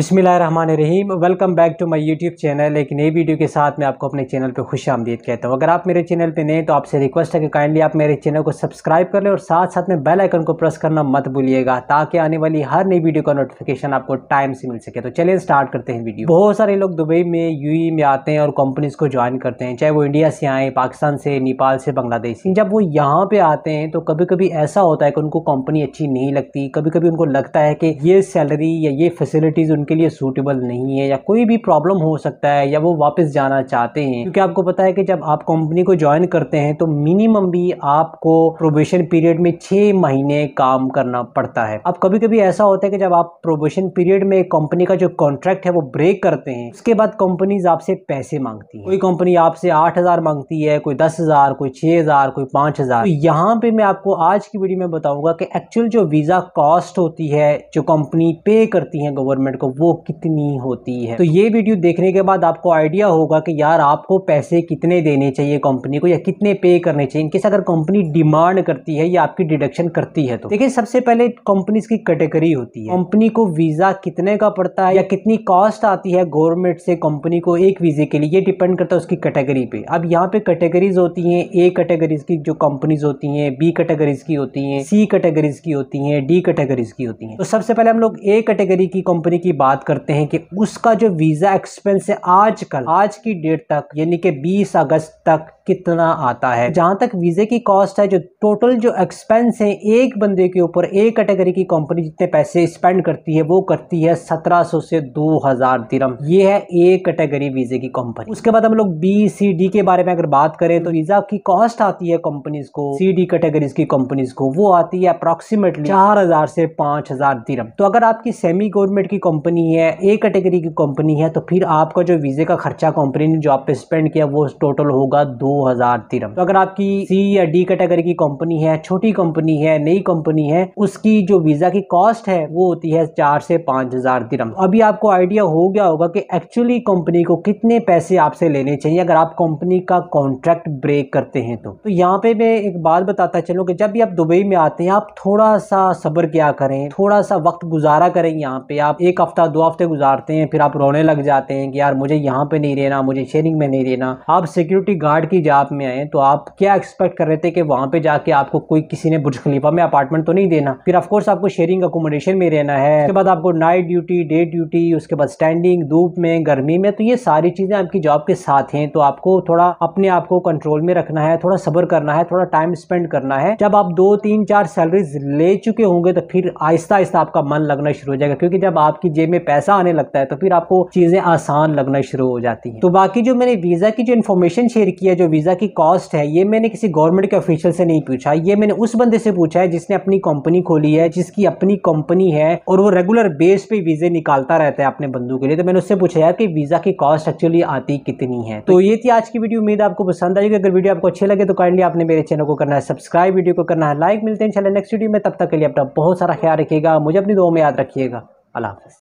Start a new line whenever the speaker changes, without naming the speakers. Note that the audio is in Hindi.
Rahim welcome back to my YouTube channel एक नई वीडियो के साथ मैं आपको अपने चैनल पर खुश आमदीद कहता हूँ अगर आप मेरे चैनल पे नए तो आपसे रिक्वेस्ट है कि काइंडली आप मेरे चैनल को सब्सक्राइब कर लें और साथ साथ में बेल आइकन को प्रेस करना मत भूलिएगा ताकि आने वाली हर नई वीडियो का नोटिफिकेशन आपको टाइम से मिल सके तो चलिए स्टार्ट करते हैं वीडियो बहुत सारे लोग दुबई में यू e में आते हैं और कंपनीज़ को ज्वाइन करते हैं चाहे वो इंडिया से आएँ पाकिस्तान से नेपाल से बांग्लादेश से जब वो यहाँ पर आते हैं तो कभी कभी ऐसा होता है कि उनको कंपनी अच्छी नहीं लगती कभी कभी उनको लगता है कि ये सैलरी या ये फैसिलिटीज़ उनके लिए सूटेबल नहीं है या कोई भी प्रॉब्लम हो सकता है या वो वापस जाना चाहते हैं क्योंकि आपको पता है कि जब आप कंपनी को ज्वाइन करते हैं तो मिनिमम भी आपको प्रोबेशन पीरियड में छः महीने काम करना पड़ता है अब कभी कभी ऐसा होता है कि जब आप प्रोबेशन पीरियड में कंपनी का जो कॉन्ट्रैक्ट है वो ब्रेक करते हैं उसके बाद कंपनीज आपसे पैसे मांगती है कोई कंपनी आपसे आठ मांगती है कोई दस कोई छः कोई पाँच हज़ार तो यहाँ पे मैं आपको आज की वीडियो में बताऊंगा कि एक्चुअल जो वीज़ा कॉस्ट होती है जो कंपनी पे करती है गवर्नमेंट को वो कितनी होती है तो ये वीडियो देखने के बाद आपको आइडिया होगा कि यार आपको पैसे कितने देने चाहिए कंपनी को या कितने पे करने चाहिए इनकेस अगर कंपनी डिमांड करती है या आपकी डिडक्शन करती है तो देखिए सबसे पहले कंपनीज की कैटेगरी होती है कंपनी को वीजा कितने का पड़ता है या कितनी कॉस्ट आती है गवर्नमेंट से कंपनी को एक वीजे के लिए ये डिपेंड करता है उसकी कैटेगरी पे अब यहाँ पे कैटेगरीज होती है ए कैटेगरीज की जो कंपनीज होती है बी कैटेगरीज की होती है सी कैटेगरीज की होती है डी कैटेगरीज की होती है तो सबसे पहले हम लोग ए कैटेगरी की कंपनी की बात करते हैं कि उसका जो वीज़ा एक्सपेंस है आज कल आज की डेट तक यानी कि 20 अगस्त तक कितना आता है जहां तक वीज़े की कॉस्ट है जो टोटल जो एक्सपेंस है एक बंदे के ऊपर एक कैटेगरी की कंपनी जितने पैसे स्पेंड करती है वो करती है सो से दो दिरम ये है एक कैटेगरी वीज़े की कंपनी उसके बाद हम लोग बी सी डी के बारे में अगर बात करें तो वीज़ा की कॉस्ट आती है कंपनीज को सी डी कैटेगरीज की कंपनीज को वो आती है अप्रोक्सीमेटली चार से पांच हज़ार दिरम तो अगर आपकी सेमी गवर्नमेंट की कंपनी है ए कैटेगरी की कंपनी है तो फिर आपका जो वीज़े का खर्चा कंपनी ने जो आप पे स्पेंड किया वो टोटल होगा दो हज़ार तिरम तो अगर आपकी सी या डी कैटेगरी की कंपनी है छोटी कंपनी है नई कंपनी है उसकी जो वीज़ा की कॉस्ट है वो होती है चार से पांच हज़ार तिरम तो अभी आपको आइडिया हो गया होगा कि एक्चुअली कंपनी को कितने पैसे आपसे लेने चाहिए अगर आप कंपनी का कॉन्ट्रैक्ट ब्रेक करते हैं तो, तो यहाँ पे मैं एक बात बताता चलूँ कि जब भी आप दुबई में आते हैं आप थोड़ा सा सब्र क्या करें थोड़ा सा वक्त गुजारा करें यहाँ पे आप एक हफ्ता दो हफ्ते गुजारते हैं फिर आप रोने लग जाते हैं कि यार मुझे यहाँ पे नहीं रहना मुझे शेयरिंग में नहीं रहना आप सिक्योरिटी गार्ड की आप में आए तो आप क्या एक्सपेक्ट कर रहे थे कि वहाँ पे जाके आपको कोई किसी ने बुर्ज खलीफा में अपार्टमेंट तो नहीं देना फिर ऑफकोर्स आपको शेयरिंग अकोमोडेशन में रहना है उसके बाद आपको नाइट ड्यूटी डे ड्यूटी उसके बाद स्टैंडिंग धूप में गर्मी में तो ये सारी चीज़ें आपकी जॉब के साथ हैं तो आपको थोड़ा अपने आप को कंट्रोल में रखना है थोड़ा सबर करना है थोड़ा टाइम स्पेंड करना है जब आप दो तीन चार सैलरीज ले चुके होंगे तो फिर आहिस्ता आहिस्ता आपका मन लगना शुरू हो जाएगा क्योंकि जब आपकी जेब में पैसा आने लगता है तो फिर आपको चीज़ें आसान लगना शुरू हो जाती है तो बाकी जो मैंने वीज़ा की जो इन्फॉर्मेशन शेयर किया जो वीज़ा की कॉस्ट है ये मैंने किसी गवर्नमेंट के ऑफिशियल से नहीं पूछा ये मैंने उस बंदे से पूछा है जिसने अपनी कंपनी खोली है जिसकी अपनी कंपनी है और वो रेगुलर बेस पे वीज़े निकालता रहता है अपने बंदू के लिए तो मैंने उससे पूछा यार कि वीज़ा की कॉस्ट एक्चुअली आती कितनी है तो ये थी आज की वीडियो उम्मीद आपको पसंद आएगी अगर वीडियो आपको अच्छे लगे तो काइंडली आपने मेरे चैनल को करना है सब्सक्राइब वीडियो को करना है लाइक मिलते हैं चले नेक्स्ट वीडियो में तब तक के लिए अपना बहुत सारा ख्याल रखिएगा मुझे अपनी दो में याद रखिएगा अल्लाह हाफ़